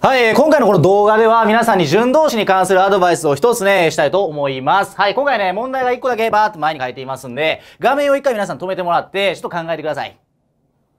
はい、えー、今回のこの動画では皆さんに順動詞に関するアドバイスを一つね、したいと思います。はい、今回ね、問題が一個だけバーっと前に書いていますんで、画面を一回皆さん止めてもらって、ちょっと考えてください。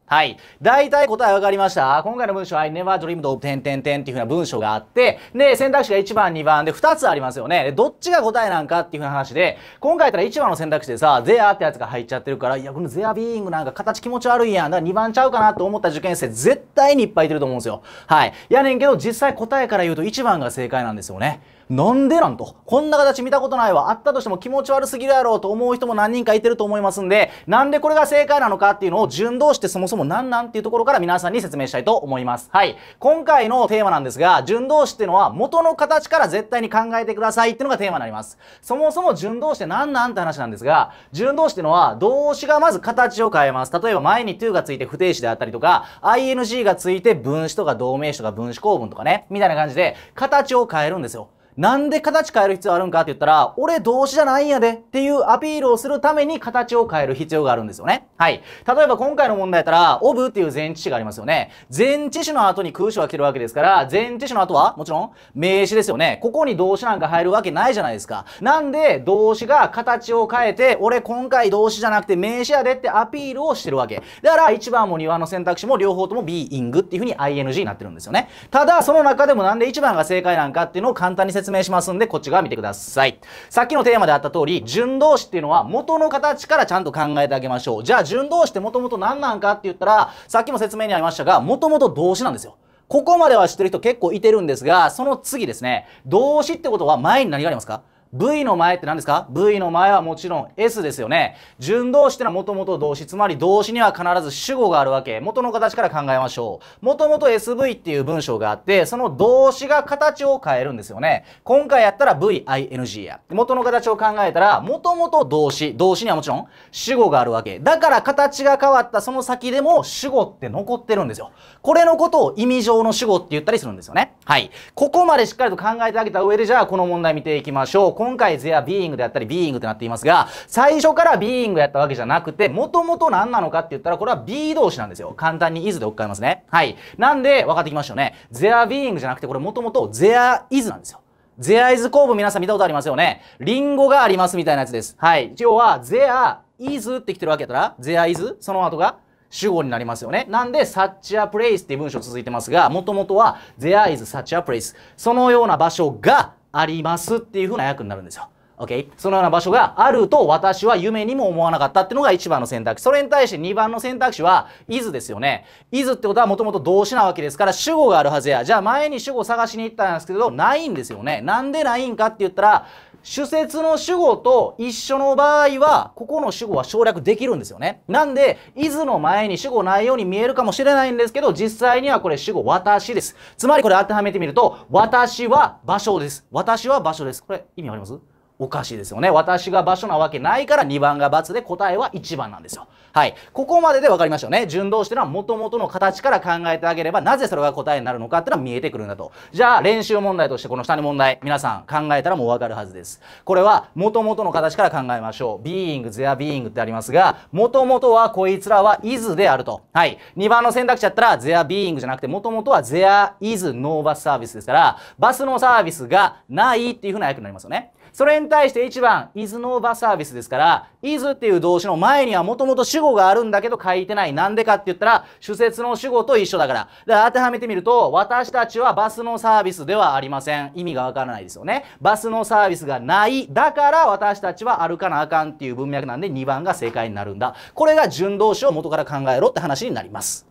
はい。大体答え分かりました今回の文章は I never dreamed of 点点点っていうふうな文章があって、で、選択肢が1番、2番で2つありますよね。で、どっちが答えなんかっていうふうな話で、今回やったら1番の選択肢でさ、ゼアってやつが入っちゃってるから、いや、このゼアビーイングなんか形気持ち悪いやん。だから2番ちゃうかなと思った受験生絶対にいっぱいいてると思うんですよ。はい。やねんけど、実際答えから言うと1番が正解なんですよね。なんでなんと。こんな形見たことないわ。あったとしても気持ち悪すぎるやろうと思う人も何人かいてると思いますんで、なんでこれが正解なのかっていうのを順動してそもそも何なんっていうところから皆さんに説明したいと思います。はい。今回のテーマなんですが、順動詞っていうのは元の形から絶対に考えてくださいっていうのがテーマになります。そもそも順動詞って何なんって話なんですが、順動詞っていうのは動詞がまず形を変えます。例えば前に to がついて不定詞であったりとか、ing がついて分詞とか同名詞とか分詞構文とかね、みたいな感じで形を変えるんですよ。なんで形変える必要あるんかって言ったら、俺動詞じゃないんやでっていうアピールをするために形を変える必要があるんですよね。はい。例えば今回の問題やったら、オブっていう前置詞がありますよね。前置詞の後に空詞が来てるわけですから、前置詞の後はもちろん名詞ですよね。ここに動詞なんか入るわけないじゃないですか。なんで動詞が形を変えて、俺今回動詞じゃなくて名詞やでってアピールをしてるわけ。だから1番も2番の選択肢も両方とも being っていうふうに ing になってるんですよね。ただ、その中でもなんで1番が正解なんかっていうのを簡単に説明説明しますんで、こっち側見てください。さっきのテーマであった通り、順動詞っていうのは元の形からちゃんと考えてあげましょう。じゃあ、順動詞ってもともと何なんかって言ったら、さっきも説明にありましたが、もともと動詞なんですよ。ここまでは知ってる人結構いてるんですが、その次ですね、動詞ってことは前に何がありますか V の前って何ですか ?V の前はもちろん S ですよね。順動詞ってのはもともと動詞、つまり動詞には必ず主語があるわけ。元の形から考えましょう。もともと SV っていう文章があって、その動詞が形を変えるんですよね。今回やったら VING や。元の形を考えたら、もともと動詞、動詞にはもちろん主語があるわけ。だから形が変わったその先でも主語って残ってるんですよ。これのことを意味上の主語って言ったりするんですよね。はい。ここまでしっかりと考えてあげた上で、じゃあこの問題見ていきましょう。今回ゼアビーイングであったりビーイングってなっていますが、最初からビーイングやったわけじゃなくて、もともと何なのかって言ったら、これは B 動詞なんですよ。簡単に is で置き換えますね。はい。なんで、分かってきましたよね。t h e r イ being じゃなくて、これもともと t h e r is なんですよ。t h e r is 公文皆さん見たことありますよね。リンゴがありますみたいなやつです。はい。要は、t h e r is って来てるわけやったら、t h e r is その後が主語になりますよね。なんで、such a place っていう文章続いてますが、もともとは there is such a place。そのような場所がありますっていう風な訳になるんですよ。OK? そのような場所があると私は夢にも思わなかったっていうのが1番の選択肢。それに対して2番の選択肢は is ですよね。is ってことはもともと動詞なわけですから主語があるはずや。じゃあ前に主語探しに行ったんですけど、ないんですよね。なんでないんかって言ったら、主節の主語と一緒の場合は、ここの主語は省略できるんですよね。なんで、いずの前に主語ないように見えるかもしれないんですけど、実際にはこれ主語私です。つまりこれ当てはめてみると、私は場所です。私は場所です。これ意味ありますおかしいですよね。私が場所なわけないから2番が×で答えは1番なんですよ。はい。ここまでで分かりましたよね。順同士というのは元々の形から考えてあげればなぜそれが答えになるのかっていうのは見えてくるんだと。じゃあ練習問題としてこの下の問題皆さん考えたらもう分かるはずです。これは元々の形から考えましょう。being, t h e r e being ってありますが元々はこいつらは is であると。はい。2番の選択肢だったら t h e r e being じゃなくて元々は there is no bus service ですからバスのサービスがないっていうふうな役になりますよね。それに対して1番 is no bar service ですから is っていう動詞の前にはもともと主語があるんだけど書いてないなんでかって言ったら主節の主語と一緒だからで、当てはめてみると私たちはバスのサービスではありません意味がわからないですよねバスのサービスがないだから私たちは歩かなあかんっていう文脈なんで2番が正解になるんだこれが順動詞を元から考えろって話になります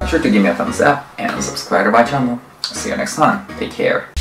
sure to give me a thumbs up and subscribe to my channel. See you next time. Take care.